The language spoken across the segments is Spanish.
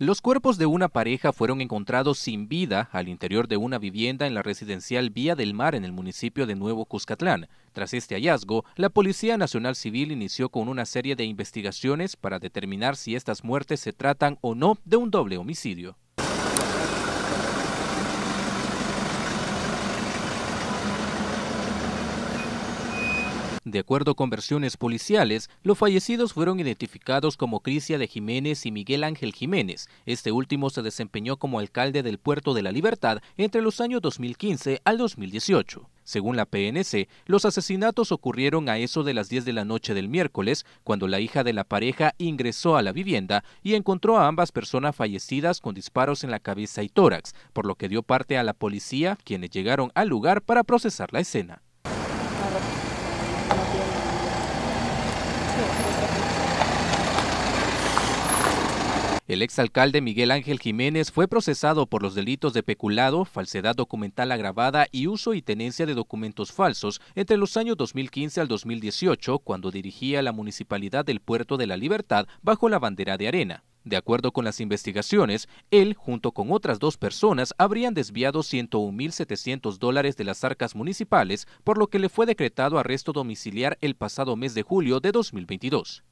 Los cuerpos de una pareja fueron encontrados sin vida al interior de una vivienda en la residencial Vía del Mar en el municipio de Nuevo Cuscatlán. Tras este hallazgo, la Policía Nacional Civil inició con una serie de investigaciones para determinar si estas muertes se tratan o no de un doble homicidio. De acuerdo con versiones policiales, los fallecidos fueron identificados como Crisia de Jiménez y Miguel Ángel Jiménez. Este último se desempeñó como alcalde del Puerto de la Libertad entre los años 2015 al 2018. Según la PNC, los asesinatos ocurrieron a eso de las 10 de la noche del miércoles, cuando la hija de la pareja ingresó a la vivienda y encontró a ambas personas fallecidas con disparos en la cabeza y tórax, por lo que dio parte a la policía, quienes llegaron al lugar para procesar la escena. El exalcalde Miguel Ángel Jiménez fue procesado por los delitos de peculado, falsedad documental agravada y uso y tenencia de documentos falsos entre los años 2015 al 2018, cuando dirigía la municipalidad del Puerto de la Libertad bajo la bandera de arena. De acuerdo con las investigaciones, él, junto con otras dos personas, habrían desviado 101.700 dólares de las arcas municipales, por lo que le fue decretado arresto domiciliar el pasado mes de julio de 2022.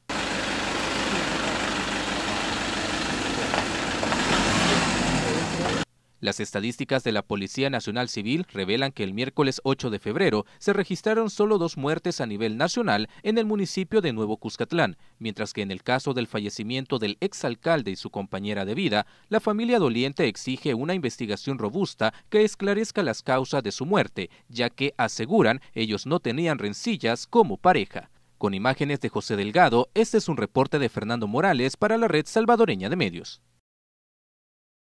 Las estadísticas de la Policía Nacional Civil revelan que el miércoles 8 de febrero se registraron solo dos muertes a nivel nacional en el municipio de Nuevo Cuscatlán, mientras que en el caso del fallecimiento del exalcalde y su compañera de vida, la familia doliente exige una investigación robusta que esclarezca las causas de su muerte, ya que aseguran ellos no tenían rencillas como pareja. Con imágenes de José Delgado, este es un reporte de Fernando Morales para la red salvadoreña de medios.